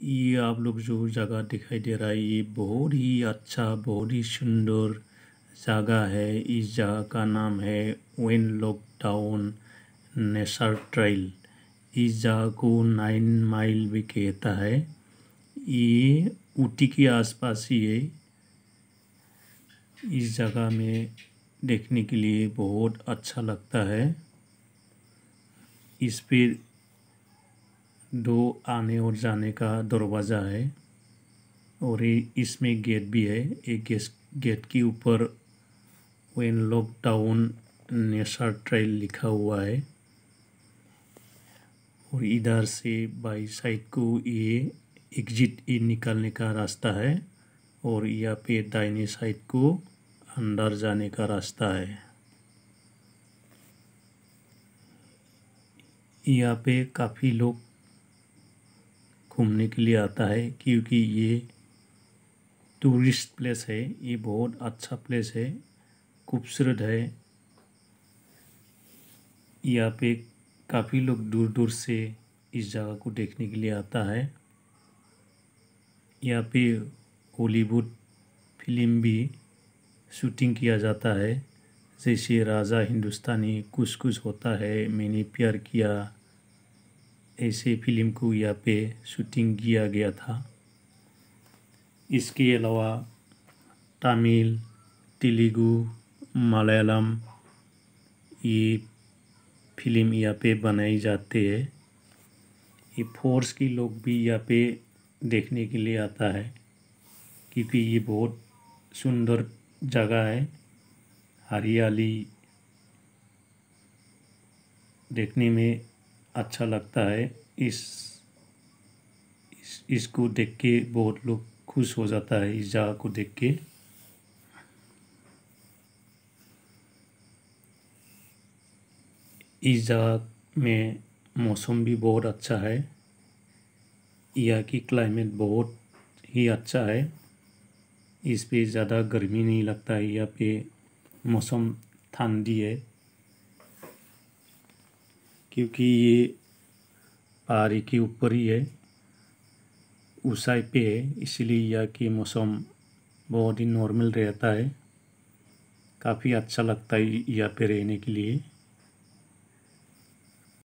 ये आप लोग जो जगह दिखाई दे रहा है ये बहुत ही अच्छा बहुत ही सुंदर जगह है इस जगह का नाम है वेन लॉकडाउन नेशनल ट्रेल इस जगह को नाइन माइल भी कहता है ये ऊटी के आसपास ही है इस जगह में देखने के लिए बहुत अच्छा लगता है इस पर दो आने और जाने का दरवाज़ा है और ये इसमें गेट भी है एक गेस गेट के ऊपर वेन लॉकडाउन नेशनल ट्रेल लिखा हुआ है और इधर से बाई साइड को ये एग्जिट ये निकालने का रास्ता है और यहाँ पे दाहिने साइड को अंदर जाने का रास्ता है यहाँ पे काफ़ी लोग घूमने के लिए आता है क्योंकि ये टूरिस्ट प्लेस है ये बहुत अच्छा प्लेस है खूबसूरत है यहाँ पे काफ़ी लोग दूर दूर से इस जगह को देखने के लिए आता है यहाँ पे हॉलीवुड फिल्म भी शूटिंग किया जाता है जैसे राजा हिंदुस्तानी कुछ कुछ होता है मैंने प्यार किया ऐसे फिल्म को यहाँ पे शूटिंग किया गया था इसके अलावा तमिल तेलुगू मलयालम ये फिल्म यहाँ पे बनाई जाते है ये फोर्स की लोग भी यहाँ पे देखने के लिए आता है क्योंकि ये बहुत सुंदर जगह है हरियाली देखने में अच्छा लगता है इस, इस इसको देख के बहुत लोग खुश हो जाता है इस जगह को देख के इस जगह में मौसम भी बहुत अच्छा है यहाँ की क्लाइमेट बहुत ही अच्छा है इस पे ज़्यादा गर्मी नहीं लगता है यहाँ पे मौसम ठंडी है क्योंकि ये पहाड़ी के ऊपर ही है ऊँचाई पे है इसलिए यहाँ की मौसम बहुत ही नॉर्मल रहता है काफ़ी अच्छा लगता है यहाँ पे रहने के लिए